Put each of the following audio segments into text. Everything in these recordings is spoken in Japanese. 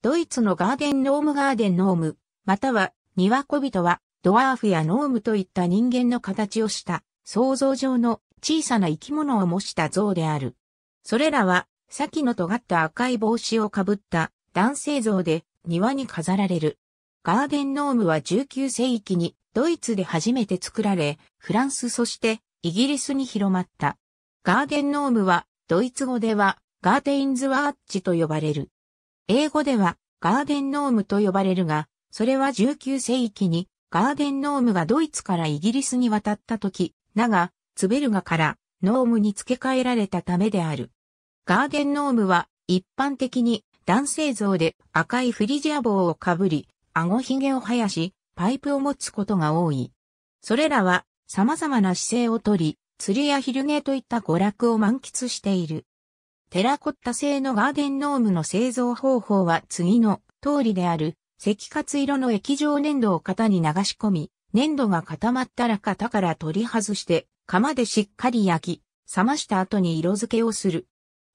ドイツのガーデンノームガーデンノーム、または庭小人はドワーフやノームといった人間の形をした想像上の小さな生き物を模した像である。それらは先の尖った赤い帽子をかぶった男性像で庭に飾られる。ガーデンノームは19世紀にドイツで初めて作られ、フランスそしてイギリスに広まった。ガーデンノームはドイツ語ではガーテインズワーッチと呼ばれる。英語ではガーデンノームと呼ばれるが、それは19世紀にガーデンノームがドイツからイギリスに渡った時、名が、ツベルガからノームに付け替えられたためである。ガーデンノームは一般的に男性像で赤いフリジア帽をかぶり、顎ひげを生やし、パイプを持つことが多い。それらは様々な姿勢をとり、釣りや昼寝といった娯楽を満喫している。テラコッタ製のガーデンノームの製造方法は次の通りである、赤活色の液状粘土を型に流し込み、粘土が固まったら型から取り外して、釜でしっかり焼き、冷ました後に色付けをする。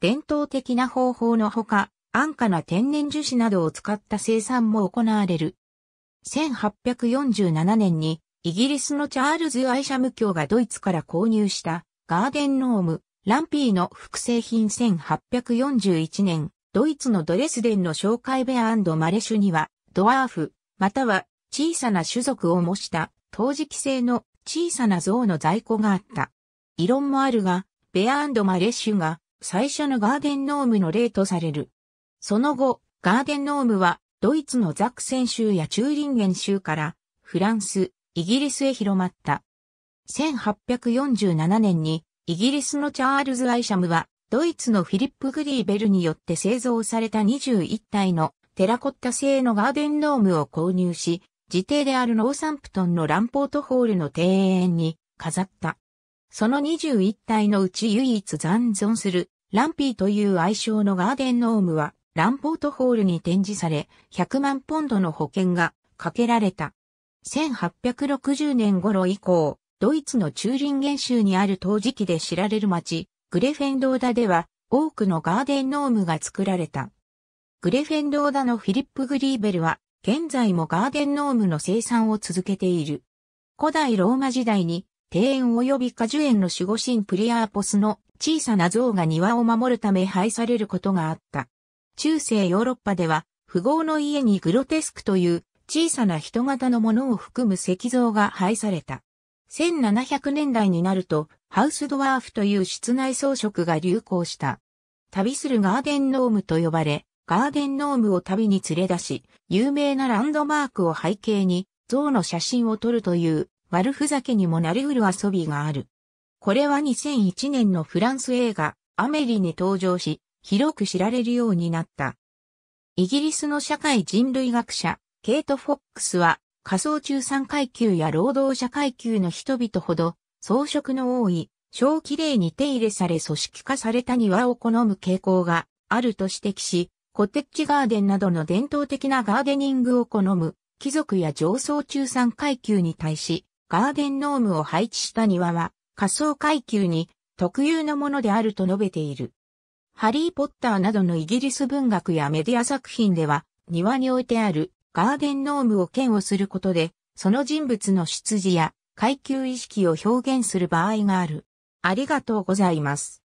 伝統的な方法のほか、安価な天然樹脂などを使った生産も行われる。1847年にイギリスのチャールズ・アイシャム教がドイツから購入したガーデンノームランピーの複製品1841年、ドイツのドレスデンの紹介ベアマレシュには、ドワーフ、または小さな種族を模した陶磁器製の小さな像の在庫があった。異論もあるが、ベアマレシュが最初のガーデンノームの例とされる。その後、ガーデンノームはドイツのザクセン州やチューリンゲン州からフランス、イギリスへ広まった。1847年にイギリスのチャールズ・アイシャムは、ドイツのフィリップ・グリーベルによって製造された21体のテラコッタ製のガーデンドームを購入し、自邸であるノーサンプトンのランポートホールの庭園に飾った。その21体のうち唯一残存するランピーという愛称のガーデンノームはランポートホールに展示され100万ポンドの保険がかけられた。1860年頃以降、ドイツのチューリンゲン州にある陶磁器で知られる町、グレフェンローダでは多くのガーデンノームが作られた。グレフェンローダのフィリップ・グリーベルは現在もガーデンノームの生産を続けている。古代ローマ時代に庭園及び果樹園の守護神プリアーポスの小さな像が庭を守るため廃されることがあった。中世ヨーロッパでは富豪の家にグロテスクという小さな人型のものを含む石像が廃された。1700年代になると、ハウスドワーフという室内装飾が流行した。旅するガーデンノームと呼ばれ、ガーデンノームを旅に連れ出し、有名なランドマークを背景に、像の写真を撮るという、悪ふざけにもなりうる遊びがある。これは2001年のフランス映画、アメリに登場し、広く知られるようになった。イギリスの社会人類学者、ケイト・フォックスは、仮想中産階級や労働者階級の人々ほど、装飾の多い、小綺麗に手入れされ組織化された庭を好む傾向があると指摘し、コテッチガーデンなどの伝統的なガーデニングを好む貴族や上層中産階級に対し、ガーデンノームを配置した庭は、仮想階級に特有のものであると述べている。ハリー・ポッターなどのイギリス文学やメディア作品では、庭に置いてあるガーデンノームを嫌悪することで、その人物の出自や階級意識を表現する場合がある。ありがとうございます。